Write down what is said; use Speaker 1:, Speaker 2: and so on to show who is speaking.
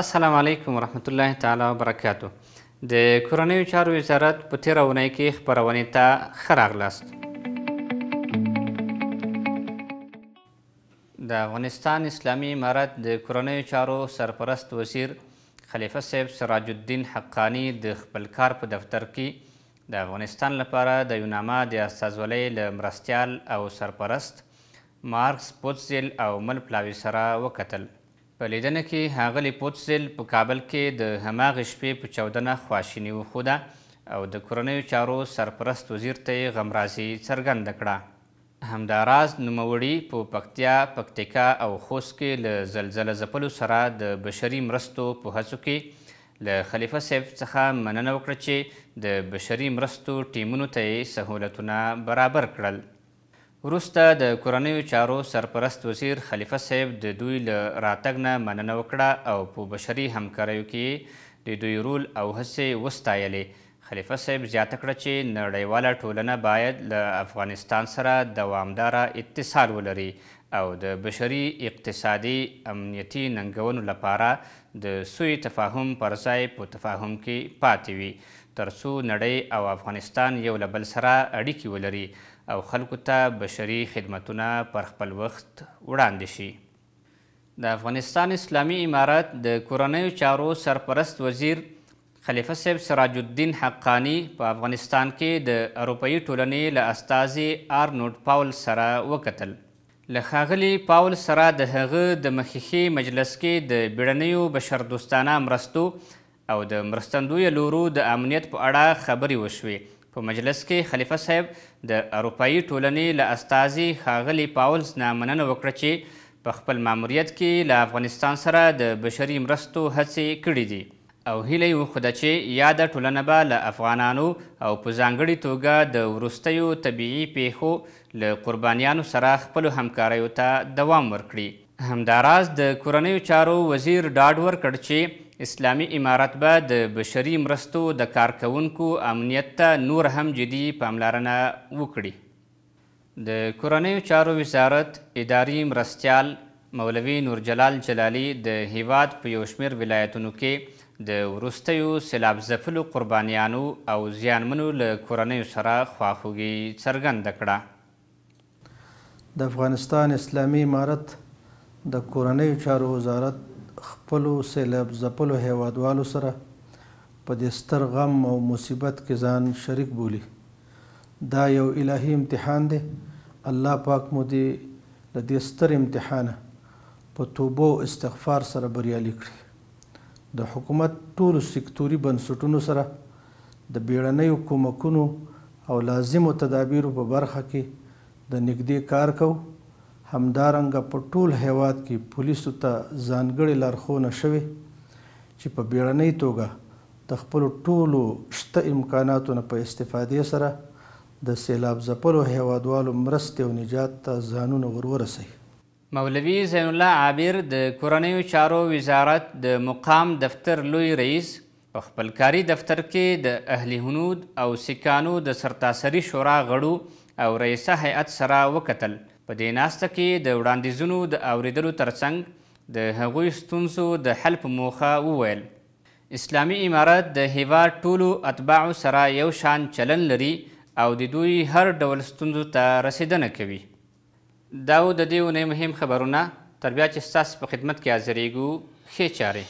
Speaker 1: السلام علیکم ورحمتالله تعالی وبرکاتو د کورنیو چارو وزارت په تیره اونۍ کې خپرونې ته ښه راغلاست د افغانستان اسلامي امارت د کورنیو چارو سرپرست وزیر خلیفه صاحب سراج الدین حقانی د خپل کار په دفتر کې د افغانستان لپاره د یوناما د استازولۍ له مرستیال او سرپرست مارکس پوتزیل او مل پلاوي سره وکتل په لیدنه کې هغلی پوتسل په کابل کې د هماغې شپې په چاودنه خواشیني وښوده او د کورنیو چارو سرپرست وزیر ته یې غمرازي څرګنده کړه همداراز نوموړي په پکتیا پکتیکا او خوست کې له زلزله ځپلو سره د بشري مرستو په هڅو کې له خلیفه صاحب څخه مننه وکړه چې د بشري مرستو ټیمونو ته یې سهولتونه برابر کړل وروسته د کورنیو چارو سرپرست وزیر خلیفه صاحب د دوی له راتګ نه مننه وکړه او په بشري همکاریو کې د دوی رول او هڅې وستایلې خلیفه صاحب زیاته کړه چې نړیواله ټولنه باید له افغانستان سره دوامداره اتصال ولري او د بشري اقتصادي امنیتي ننګونو لپاره د سوی تفاهم پر ځای په تفاهم کې پاتې وي ترڅو نړۍ او افغانستان یو له بل سره اړیکې ولري او خلکو ته بشري خدمتونه پر خپل وخت وړاندې شي د افغانستان اسلامي امارات د کورنیو چارو سرپرست وزیر خلیفه صاحب سراج الدین حقانی په افغانستان کې د اروپאי ټولنې له استازي آرنوډ پاول سره وکتل له ښاغلي پاول سره د هغه د مخکښي مجلس کې د بیړنیو بشردوستانه مرستو او د مرستندویه لورو د امنیت په اړه خبرې وشوې په مجلس کې خلیفه صاحب د اروپایي ټولنې له استازي ښاغلي پاولز نه مننه وکړه چې په خپل ماموریت کې له افغانستان سره د بشري مرستو هڅې کړې دي او هیله یې وښوده چې یاده ټولنه به له افغانانو او په ځانګړې توګه د وروستیو طبیعي پیښو له قربانیانو سره خپلو همکاریو ته دوام ورکړي همداراز د کورنیو چارو وزیر ډاډ ورکړ چې اسلامي امارت به د بشري مرستو د کارکوونکو امنیت ته نور هم جدي پاملرنه وکړي د کورنیو چارو وزارت اداري مرستیال مولوي نورجلال جلالي د هیواد په یو شمېر ولایتونو کې د وروستیو سیلاب ځپلو قربانیانو او زیانمنو له کورنیو سره خواخوږي څرګنده کړه
Speaker 2: د افغانستان اسلامي امارت د کورنیو چارو وزارت خپل سیلاب زپلو هیوادوالو سره په دې ستر غم او مصیبت کې ځان شریک بولی دا یو الهي امتحان دی الله پاک مو دې د دې ستر امتحانه په توبه او استغفار سره بریالي کړي د حکومت ټول سکتوري بنسټونو سره د بیړنیو کومکونو او لازمو تدابیرو په برخه کې د نګدې کار کوو همدارنګه په ټول هیواد کې پولیسو ته ځانګړي لارښوونه شوې چې په بیړنۍ توګه د خپل ټولو شته امکاناتو نه په استفادې سره د سیلاب ځپلو هیوادوالو مرستې او نجات ته ځانونه ورورسوي
Speaker 1: مولوی زین الله عابر د کورنیو چارو وزارت د مقام دفتر لوی رئیس په خپل کاري دفتر کې د اهلی هنود او سکانو د سرتاسري شورا غړو او رئیسه هیئت سره وکتل په دې ناسته کې د وړاندیزونو د اوریدلو ترڅنګ د هغوی ستونزو د حل په موخه وویل اسلامي امارت د هیواد ټولو اتباعو سره یو شان چلن لري او د دوی هر ډول ستونزو ته رسیدنه کوي دا و د دې ونې مهم خبرونه تر بیا چې ستاسو په خدمت کې حاضرېږو ښې چارې